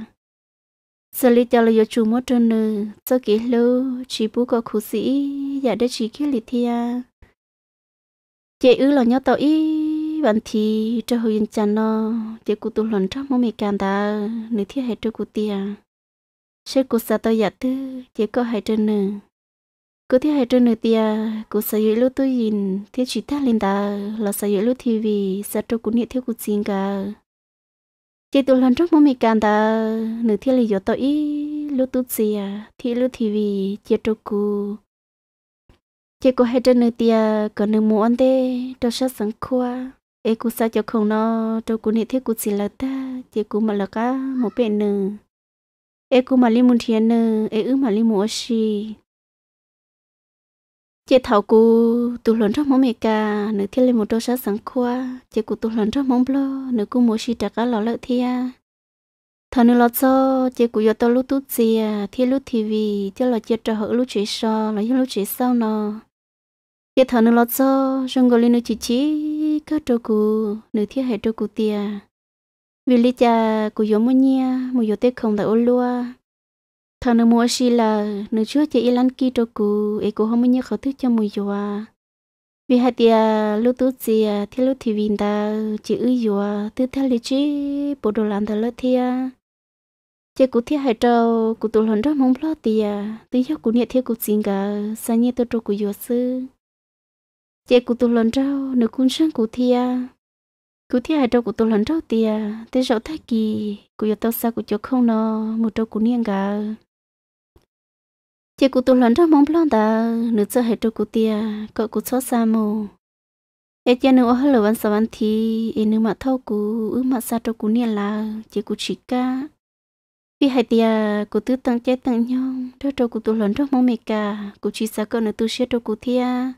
xử lý cho là chủ mốt trơn nữ cho kiến lưu chỉ bú có khu sĩ giả để chỉ kia lì thia chị ư là nhau tàu ít bạn thì cho hồi yên chăn nó chỉ cụ tu lần trong mong mẹ càng ta nửa thiết hệ cho cụ tia sẽ cố sa tôi giặt thứ chỉ có hai chân nữa, cố thiết hệ trên nửa tia cố sa dữ lúc tôi nhìn thiết chỉ ta lên ta là sa dữ lúc thì vì sa cho cụ niệm thiết cụ xin cả chỉ tu lần trong mong mẹ càng ta nửa thiết là do tôi lúc tu gì à thì lúc thì vì chỉ cho cụ chỉ có hai chân nửa tia còn nửa muốn ăn thế, đâu sát sáng khoa ê cú sao cho không nó cho cú nít thế cú xì là ta chỉ cú mà là cá một bên nữa ê cú mà li muốn thiên nữa ê ứ mà li muốn xì chị thảo cú tụ lớn trong mong mẹ cả nữ thiên lên một đôi sát sáng khoa chị cú tụ lớn trong mong blo nữ cú muốn xì trả cá lò lợi thia thằng nữ lo cho chị cú giờ to lúc tút gì à thiên lúc tivi cho là chị trả hở lúc chuyện so là những lúc chuyện sau nó giờ thằng nó lót cho rong gọi lên nó chỉ chỉ các trâu cụ nửa thiết hệ trâu cụ tia vì lý cha cụ gió mua nhia mua gió tết không tại ô lúa thằng nó mua xì là nửa chưa chỉ ilan kia trâu cụ ấy cụ không mua nhia khó thức cho mua gió à. vì hạt tia lúc tú gì thì lúc thì vin ta chỉ ư gió tư theo lịch chỉ bộ đồ làm thật lớt thia chỉ cụ thiết hệ trâu cụ tụ lần rất mong lo tia tư giờ cụ niệm thiết cụ xin cả sao nhia tôi trâu cụ gió sư chị cụ tụ lần trâu nữ cũng sang cụ thia à. cụ thia hai trâu cụ tụ lần trâu tia thế rõ thay kỳ cụ giờ tao xa cụ chỗ không nó một trâu cụ niên gà chị cụ tụ lần trâu mong plon ta nữ chơi hai trâu cụ tia cậu cụ xóa xa mù ê cha nữ ở lầu văn sao văn thì ê nữ mặt thâu cụ ứ mặt xa trâu cụ niên là chị cụ chỉ ca vì hai tia cụ tứ tăng chế tăng nhau trâu trâu cụ tụ lần trâu mong mệt cả cụ chỉ xa cậu nữ tu sửa trâu cụ thia à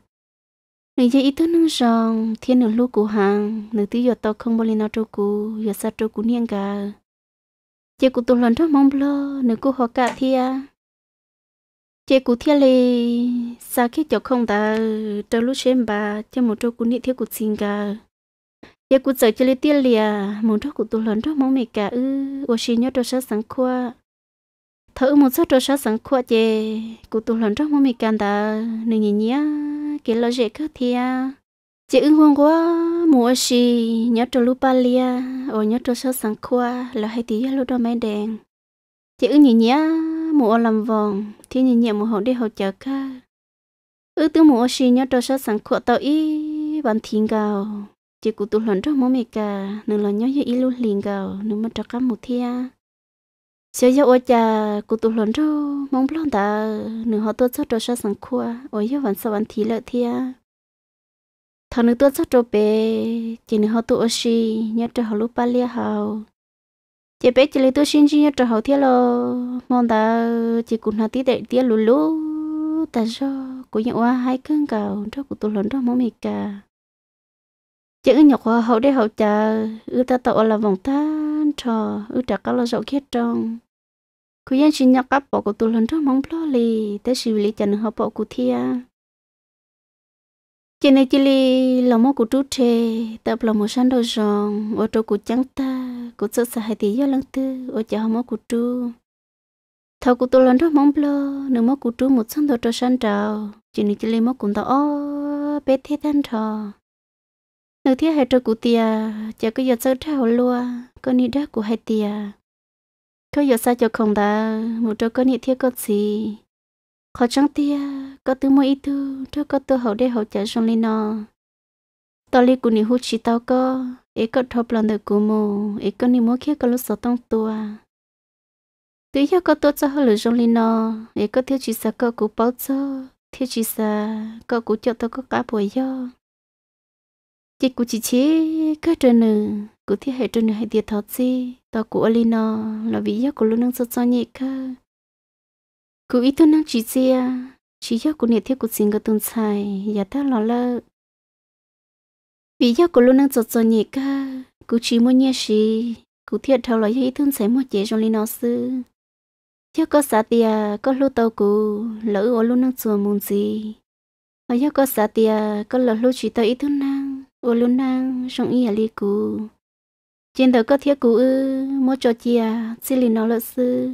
nếu giờ ít thôi nương rằng thiên nương lúc của hàng nương tí giờ tao không bao lần nào trâu cú giờ sao trâu cú niên cả chị cụ tụi lần đó mong lo nương cụ họ cả thia chị cụ thia lì sa khi cho không ta trâu lúc xem bà cho một trâu cú niên thiếu cụ xin cả chị cụ sợ chơi lì tia lìa một trâu cụ tụi lần đó mong mẹ cả ư ô xin nhớ cho sáng khoa thử một số trò sáng sáng khoa chè cụ tụ lần trong mì can ta nên nhìn nhá cái lo dễ khác thì à chị ưng hôn quá mùa xì nhớ trò lúc lia, ở nhớ trò sáng sáng khoa là hai tí lúc đó mấy đèn chị ưng nhìn nhá mùa làm vòng thì nhìn nhẹ mùa hậu đi hậu chờ ca ư tư mùa xì nhớ trò sáng sáng khoa tao ý bàn thiên gào chị cụ tụ lần trong mì cả nên là nhớ như ý lúc liền gào nếu mà trò cá một thia 小要我家古都龙州蒙不啷的，你好多做着啥生苦啊？我要玩啥玩题了天？他你多做着呗，今你好多我是你这好路巴列好，这边这里多星期你这好天咯，忙的这古那地带地路路，但是古人我还更高，这古都龙州蒙没个。chứ nhọc hoa hậu để hậu trà ư ta tậu là vòng tan trò ư trà cá là dậu khiết trong cứ yên chỉ nhắc các bộ của tôi lần trước mong lo li tới xử lý chân họ bộ của thia chị này chị lì là một cụ trú trẻ tập là một sân đồ rồng ô tô của trắng ta của sợ sợ hai tỷ do lần tư ô chả họ một cụ trú thầu của tôi lần trước mong lo nếu một cụ trú một sân đồ cho sân trào chỉ này chị lì một cụ tao bé thế thân thò nếu thế hai trâu cụ tia chả có giờ sơ thao lua con đi đã của hai tia có giờ sao cho không đã một chỗ có nhiệt thiết có gì khó chẳng tia có tư mỗi ít tư có tư hậu để hậu trả trong lên nó tao li của nhiều hút chỉ tao có ấy có thọp lần được của mồ ấy có nhiều mỗi kia có lúc sợ tông tua tuy nhiên có tốt cho hơn là trong lên nó ấy có thiếu chỉ sợ có cú bao cho thiếu chỉ sợ có cú cho tao có cả bồi do chỉ cú chỉ chế cái trời nữa cứ thiết hệ trên hay tiệt thật gì ta của Alina là vì giác của luôn năng sốt sao nhỉ cả cứ ít tôi năng chỉ gì à chỉ giác của nhiệt thiết của xin cái tuần xài giả ta lo lơ vì giác của luôn năng sốt sao nhỉ cả cứ chỉ muốn nhẹ gì cứ thiết theo lời ý thương sẽ một chế trong Alina sư chắc có sát tia có lưu tàu cũ lỡ ở luôn năng chùa muốn gì ở chắc có sát tia có lỡ lưu chỉ tàu ý thương năng ô luôn năng trong ý lý cũ trên đầu có thiếu cú ư mua cho chị à xin lì nó lỡ sư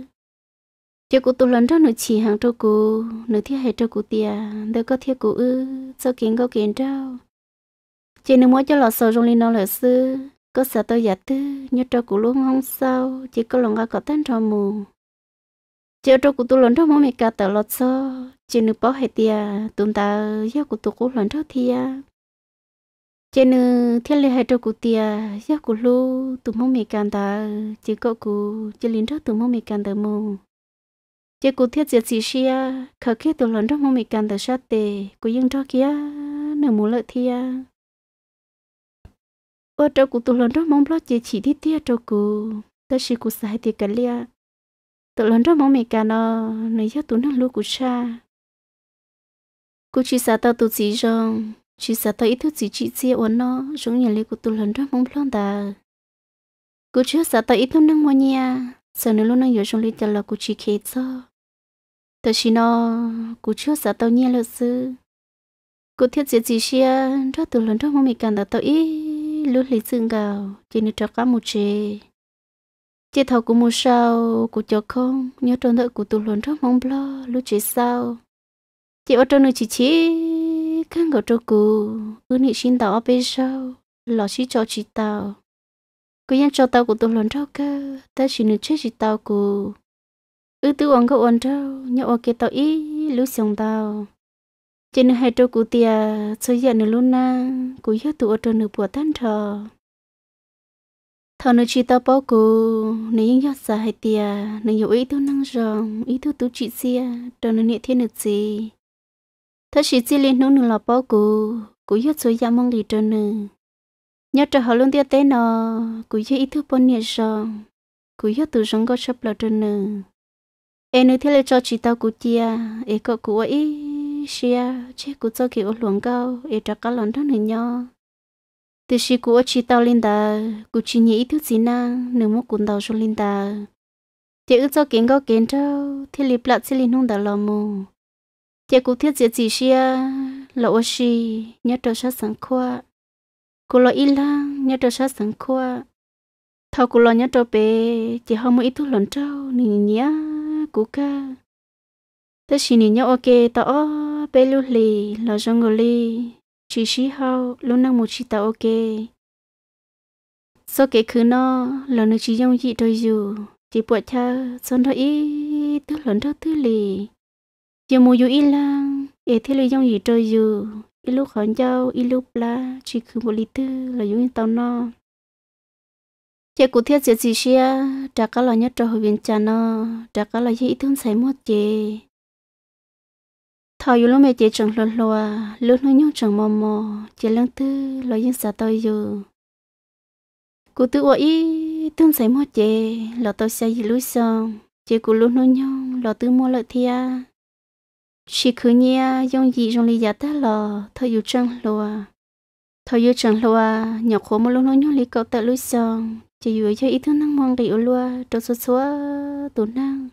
chị cụ tụ lần đó nữa chỉ hàng cho cụ nữa thiết hệ cho cụ tia đầu có thiếu cú ư sao kiến có kiến trâu chị nữa mua cho lọ sầu trong lì nó lỡ sư có sợ tôi giả tư như cho cụ luôn không sao chỉ có lòng ga có tên cho mù chị cho cụ tu lần đó mua mẹ cả tờ lọ sao chị nữa bỏ hệ tia tụm ta do cụ tu cụ lần đó thia chế nữ ờ, thiết lệ hai trâu cụ tia giá cụ lu tụm mông mì can ta chỉ có cụ chỉ lính đó tụm mong mì can ta mù chế cụ thiết diệt sĩ xia khởi khi tụm lớn đó mong mì can ta sát tề cụ yên đó kia nửa mù lợi thia ở trâu cụ tụm lớn đó mong lót chế chỉ thiết tia trâu cụ ta chỉ cụ sai thì cả lia tụm lớn đó mong mì can nó nửa giá tụm nó lu cụ sa cụ chỉ sa tao tụm chỉ rong chỉ sợ tôi ít thứ gì chị chia uốn nó chúng nhà lấy của tôi lần đó mong lon ta cô chưa sợ tôi ít thứ nâng mua nhà sợ nếu lúc nâng giờ chúng lấy trả là cô chỉ khe cho tôi chỉ nó cô chưa sợ tôi nhà lỡ sư cô thiết gì gì xia đó tôi lần đó mong mình cần là tôi ít lúc lấy xương gạo chỉ nên cho cả một chế chế thầu của mua sao của cho không nhớ trốn đợi của tôi lần đó mong lo lúc chế sao chị ở trong nơi chỉ chỉ khăn của trâu cụ cứ nghĩ xin tao bây giờ lọ chỉ cho chị tao cứ yên cho tao của tôi lần trâu cơ ta chỉ nên chết chị tao cụ ư tư ông cậu ông trâu nhậu ông kia tao ý lú xong tao trên nơi hai trâu cụ tia chơi giờ nữa luôn na cụ hết tụ ở trên nửa bùa tan thờ thằng nó chỉ tao bao cụ nếu những giọt xa dạ hai tia nếu nhiều ý tôi năng rồng ý tôi tu chị xia trâu nó nhẹ thiên được gì thế chỉ chỉ liên nương là bao cũ cũ nhất số gia mong lì trơn nữa nhớ trở họ luôn tiêu tế nó cũ nhất ít thứ bốn nhiệt rồi cũ nhất từ sống có sắp là trơn nữa em nói thế là cho chị tao cũ chia em có cũ ấy xia chế cũ cho kiểu luồng cao em trả cả lần thân hình nhau từ khi cũ chị tao lên đà cũ chỉ nhị ít thứ gì na nửa một cuốn đầu cho lên đà thì ước cho kiến có kiến trâu thì lịp lại sẽ lên hung đà lò mù chị cụ thiết diệt gì xia lộ gì nhớ trâu sát sẵn qua cô lo y la nhớ trâu sát sẵn qua thâu cô lo nhớ trâu bé chị không muốn ít thuốc lợn trâu nỉ nhá cụ ca tớ xì nỉ nhớ ok tỏ bé lưu lì lo rong ngồi lì chỉ xí hao lúc năng một chị tao ok sau cái khứ nó là nó chỉ dùng gì đôi dù chỉ bỏ cha xong đó ý tức lớn đó thứ lì giờ mua dù ít là để thế là giống gì trời dù ít lúc khẩn châu ít lúc là chỉ cứ một lít tư là giống như tao nó chị cụ thiết sẽ gì xia trả cả là nhất cho hội viên cha nó trả cả là ít thương xảy mất chị thảo dù lúc mẹ chị chẳng lo lo lúc nó nhung chẳng mò mò chị lăng tư là yên xả tôi dù cụ tự ủa ý thương xảy mất chị lo tôi sẽ gì lúc xong chị cụ lúc nó nhung lo tư mua lợi thia chỉ cứ nhia dùng gì dùng lý giả ta lo thôi yêu chân lùa thôi yêu chân lùa nhọc khổ một lúc nó nhung lý cậu tự lối song chỉ yêu cho ý thức năng mong để yêu lùa trong số số tủ năng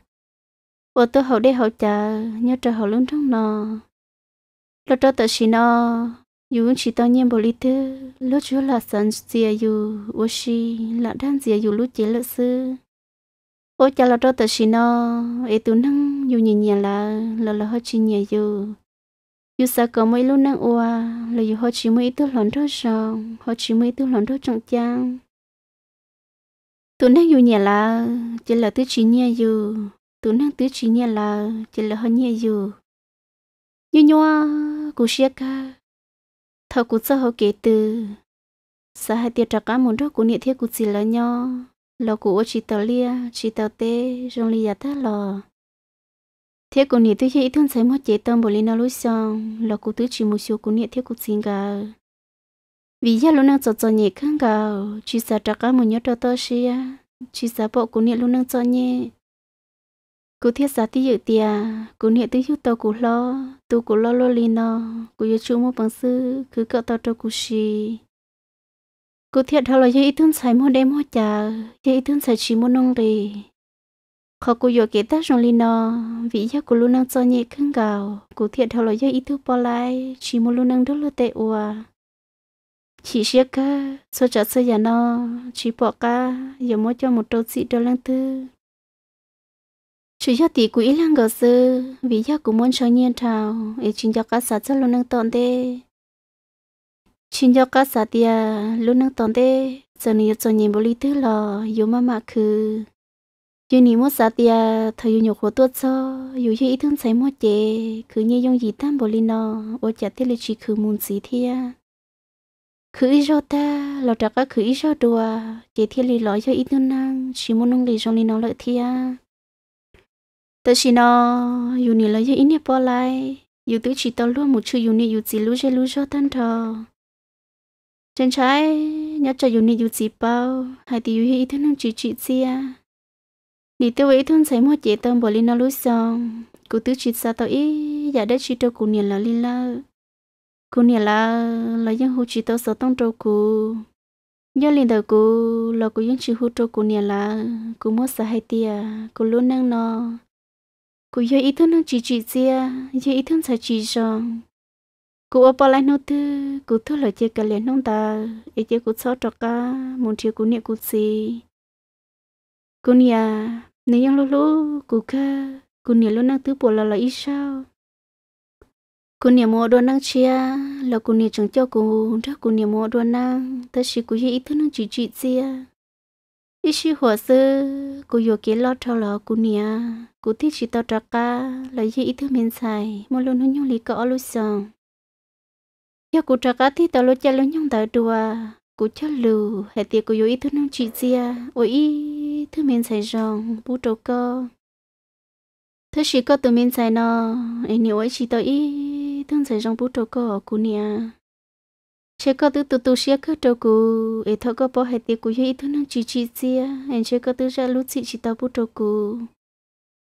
ở tôi hậu đây hậu trả nhớ trở hậu luôn trong nò lo cho tự chỉ nó yêu chỉ tao nhiên bồ lý thứ lúc chúa là sẵn dìa yêu ô là đang dìa dù lúc chế lợi sư ô cha là cho tới xin nó ê tu năng dù nhìn nhà là là là hết chi nhà dù dù sa có mấy lúc năng ua là dù hết chi mấy tu lòn đó sao hết chi mấy tu lòn đó trong trang tu năng dù nhà là chỉ là tứ chi nhà dù tu năng tứ chi nhà là chỉ là hết nhà dù như nhau, cú xe ca thâu cú sao họ kế từ sa hai tiệt trạc cá muốn đó cú niệm thiết cú chỉ là nhau lo cụ chỉ tàu lia chỉ tàu tê rong lia ta lo thế cụ nhị tôi chỉ thun thấy mất chế tâm bồ lina lối xong lo cụ tôi chỉ một số cụ nhị thế cụ xin gà vì giờ luôn đang cho cho nhị khăn gà chỉ sa trắc cả một nhớ cho tôi xia chỉ sa bộ cụ nhị luôn đang cho nhị cụ thiết sa tí dự tia cụ nhị tôi hữu tàu cụ lo tu cụ lo lo lina cụ yêu chú một bằng sư cứ cậu tàu cho cụ xì cứ thiệt thao là dây thương sai mua đêm mua trà dây thương sai chỉ mua nông rì khó cô yo kế tác trong lino vì gia cô luôn năng cho nhẹ khưng gạo cô thiệt thao là dây thương bỏ lại chỉ mua luôn năng đốt lô tệ ua chỉ xe ca so trả sơ giả nó chỉ bỏ ca giờ mua cho một trâu xị đôi lăng tư chỉ cho tỷ quỹ lăng gờ sư vì gia cũng muốn cho nhiên thảo để chính cho các sạt cho luôn năng tồn tê chuyên cho các xã tia lúc nâng tồn thế giờ này cho nhìn bố lý thứ lò yêu mà mà cứ yêu ní mất xã tia thời yêu nhục của tuốt cho yêu chơi ít thương thấy mất chế cứ như dùng gì tam bố lý nó ô chả thiết lịch chỉ cứ muốn gì à? cứ ít cho ta lò trả các cứ ít cho đùa chế thiết lịch lo cho ít thương năng chỉ muốn nông lý trong lý nó lợi à? tớ chỉ nó yêu ní lo cho ít nè bỏ lại yêu tứ chỉ tao luôn một chữ yêu ní yêu chỉ lú chơi lú cho tan thờ chân trái nhớ cho dù nị dù chỉ bao hay thì dù hi thân không chỉ chỉ xia nị tiêu ý thân thấy mua chế tâm bỏ lên nó lối xong dạ cụ tứ chỉ sao tao ý giả đất chỉ cho cụ niệm là linh la cụ niệm là là những hữu chỉ tao sợ tông trâu cụ nhớ lên đầu cụ là cụ những chỉ hữu trâu cụ niệm là cụ mua sợ hay tia cụ luôn năng nó cụ giờ ý thân không à? chỉ chỉ xia giờ ý thân thấy chỉ xong cụ ở bà lại nô cụ thua là chơi cả liền nông ta ấy chơi cụ sáu trọc cả muốn chơi cụ niệm cụ gì cụ nhà nếu yang lú lú cụ khơ cụ nhà lú năng thứ bộ là là ít sao cụ nhà mua đồ năng chia là cụ nhà chẳng cho cụ ra cụ nhà mua đồ năng ta chỉ cụ chỉ ít thứ năng chỉ chỉ gì à ít xí hồ sơ cụ vô kế lót cho là cụ nhà cụ thích chỉ tao trọc cả là chỉ ít thứ mình xài mua luôn nó nhau lì cọ luôn xong cho cụ trà cá thì tao lo cha lo nhung tao đùa cụ cho lù hệ tiệc cụ yếu ý thứ năm chị chia ôi ý thứ mình xài rong bú trâu cơ thứ chỉ có tụi mình xài nó anh nhiều ấy chỉ tao ý thứ xài rong bú trâu cơ cụ nia chế có tụi tụi tụi xia cơ trâu cụ ấy thọ có bỏ hệ tiệc cụ yếu ý thứ năm chị chị chia anh chế có tụi ra lúc chị chỉ tao bú trâu cụ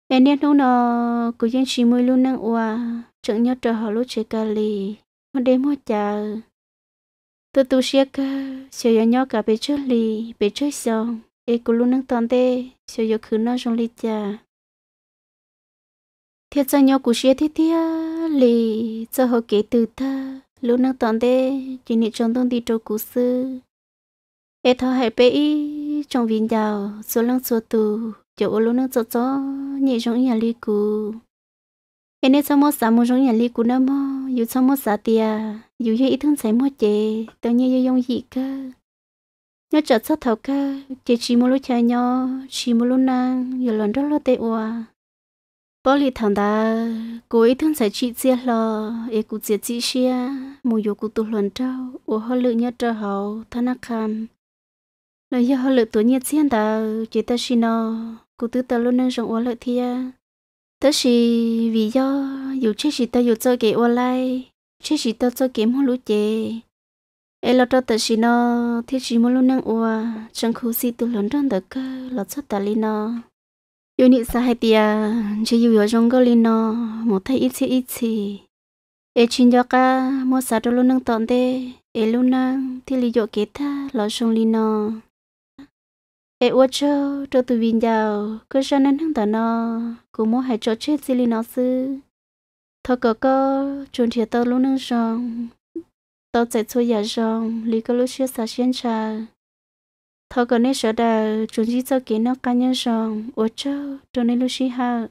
anh nên đâu nó cụ yên chỉ mới luôn năng ua chẳng nhớ trở họ lúc chế cà li Hôm đêm mua trà. Tôi tu sĩ cơ, sợ yo nhau cả bề chơi lì, bề chơi xong. Ê cô luôn nâng toàn tê, sợ yo khứ nó trong lì trà. Thiệt ra nhau cụ sĩ thiết thiết lì, cho họ kể từ ta. Luôn nâng toàn tê, chỉ nhị trong thông đi trâu cú sư. Ê thọ hải bế ý, trong viên đào, số lăng số tù, chỗ ô luôn nâng cho cho, nhị trong nhà lì cụ. Ê nê sao mô sao mô trong nhà lì cụ nà mà dù sao mua xả tiền dù như ít thương sẽ mua chè tự nhiên yêu dùng gì cơ nhớ chợt sao thầu cơ chỉ chỉ mua lúa chè nhau chỉ mua lúa nang giờ lần đó lo tệ òa bỏ lì thằng ta cô ấy thương sẽ chỉ chết lo e cụ chết chỉ chia mua dù cụ tụt lần trâu ủa họ lựa nhớ trâu hậu thân ác kham lời giờ họ lựa tuổi nhiệt xiên ta chỉ ta xin nó cụ tứ ta luôn nâng rộng ủa lợi thia tớ chỉ vì do dù chết chỉ ta dù chơi cái online chết chỉ ta chơi game không lú chê ê lo cho tớ chỉ nó thế chỉ muốn luôn năng ua chẳng khu si tu lớn trong tớ cơ lo cho tớ li nó dù nị sa hai tia chỉ yêu ở trong cái li nó một thay ít xí ít xí ê chuyện cho cả mua sao cho luôn năng tận thế ê luôn năng thì li dụ kế tha lo trong li nó ê ô chơ cho tôi mình giàu cứ cho nên thằng ta nó cũng muốn hãy cho chết xí li nó sư thôi cơ cơ chuẩn thiệt tao luôn nâng song, tao chạy xuôi nhà song, lý cơ lúc xưa xa xuyên trà thôi cơ nên sợ đà chuẩn chỉ cho kiến nó cá nhân song, ô chơ cho nên lúc xưa